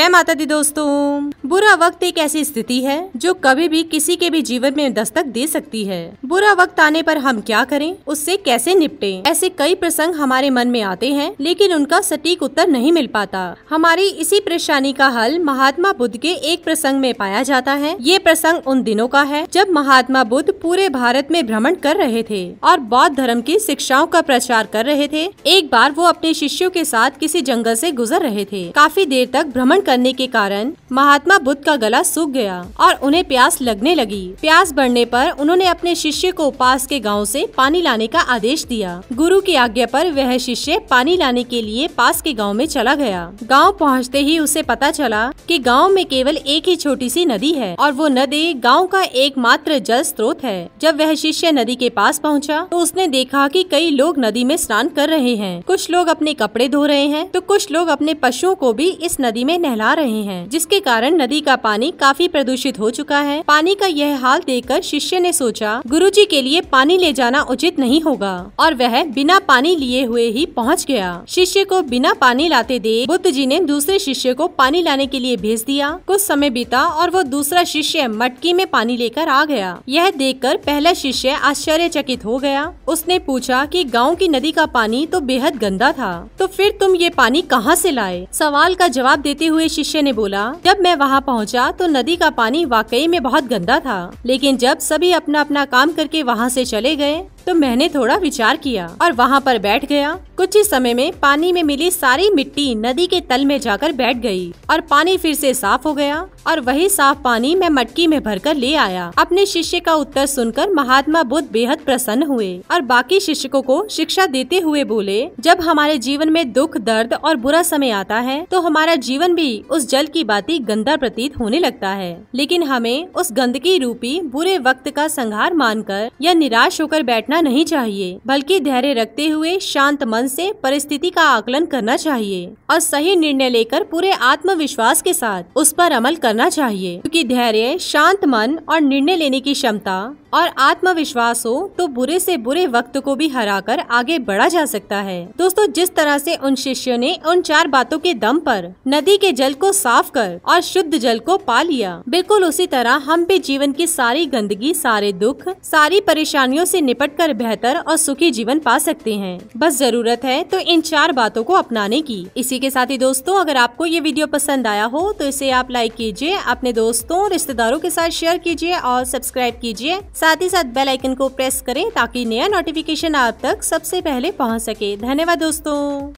जय माता दी दोस्तों बुरा वक्त एक ऐसी स्थिति है जो कभी भी किसी के भी जीवन में दस्तक दे सकती है बुरा वक्त आने पर हम क्या करें उससे कैसे निपटें? ऐसे कई प्रसंग हमारे मन में आते हैं लेकिन उनका सटीक उत्तर नहीं मिल पाता हमारी इसी परेशानी का हल महात्मा बुद्ध के एक प्रसंग में पाया जाता है ये प्रसंग उन दिनों का है जब महात्मा बुद्ध पूरे भारत में भ्रमण कर रहे थे और बौद्ध धर्म की शिक्षाओं का प्रचार कर रहे थे एक बार वो अपने शिष्यों के साथ किसी जंगल ऐसी गुजर रहे थे काफी देर तक भ्रमण करने के कारण महात्मा बुद्ध का गला सूख गया और उन्हें प्यास लगने लगी प्यास बढ़ने पर उन्होंने अपने शिष्य को पास के गांव से पानी लाने का आदेश दिया गुरु की आज्ञा पर वह शिष्य पानी लाने के लिए पास के गांव में चला गया गांव पहुंचते ही उसे पता चला कि गांव में केवल एक ही छोटी सी नदी है और वो नदी गाँव का एकमात्र जल स्रोत है जब वह शिष्य नदी के पास पहुँचा तो उसने देखा की कई लोग नदी में स्नान कर रहे हैं कुछ लोग अपने कपड़े धो रहे हैं तो कुछ लोग अपने पशुओं को भी इस नदी में नह फैला रहे हैं जिसके कारण नदी का पानी काफी प्रदूषित हो चुका है पानी का यह हाल देखकर शिष्य ने सोचा गुरु जी के लिए पानी ले जाना उचित नहीं होगा और वह बिना पानी लिए हुए ही पहुँच गया शिष्य को बिना पानी लाते देख बुद्ध जी ने दूसरे शिष्य को पानी लाने के लिए भेज दिया कुछ समय बीता और वो दूसरा शिष्य मटकी में पानी लेकर आ गया यह देखकर पहला शिष्य आश्चर्यचकित हो गया उसने पूछा कि गांव की नदी का पानी तो बेहद गंदा था तो फिर तुम ये पानी कहाँ से लाए सवाल का जवाब देते हुए हुए शिष्य ने बोला जब मैं वहाँ पहुँचा तो नदी का पानी वाकई में बहुत गंदा था लेकिन जब सभी अपना अपना काम करके वहाँ से चले गए तो मैंने थोड़ा विचार किया और वहाँ पर बैठ गया कुछ ही समय में पानी में मिली सारी मिट्टी नदी के तल में जाकर बैठ गई और पानी फिर से साफ हो गया और वही साफ पानी मैं मटकी में भरकर ले आया अपने शिष्य का उत्तर सुनकर महात्मा बुद्ध बेहद प्रसन्न हुए और बाकी शिक्षकों को शिक्षा देते हुए बोले जब हमारे जीवन में दुख दर्द और बुरा समय आता है तो हमारा जीवन भी उस जल की बाती गंदा प्रतीत होने लगता है लेकिन हमें उस गंदगी रूपी बुरे वक्त का संहार मानकर या निराश होकर बैठना घबराना नहीं चाहिए बल्कि धैर्य रखते हुए शांत मन से परिस्थिति का आकलन करना चाहिए और सही निर्णय लेकर पूरे आत्मविश्वास के साथ उस पर अमल करना चाहिए क्योंकि धैर्य शांत मन और निर्णय लेने की क्षमता और आत्मविश्वास हो तो बुरे से बुरे वक्त को भी हराकर आगे बढ़ा जा सकता है दोस्तों जिस तरह से उन शिष्यों ने उन चार बातों के दम पर नदी के जल को साफ कर और शुद्ध जल को पा लिया बिल्कुल उसी तरह हम भी जीवन की सारी गंदगी सारे दुख सारी परेशानियों से निपट कर बेहतर और सुखी जीवन पा सकते हैं बस जरूरत है तो इन चार बातों को अपनाने की इसी के साथ ही दोस्तों अगर आपको ये वीडियो पसंद आया हो तो इसे आप लाइक कीजिए अपने दोस्तों रिश्तेदारों के साथ शेयर कीजिए और सब्सक्राइब कीजिए साथ ही साथ बेल आइकन को प्रेस करें ताकि नया नोटिफिकेशन आप तक सबसे पहले पहुंच सके धन्यवाद दोस्तों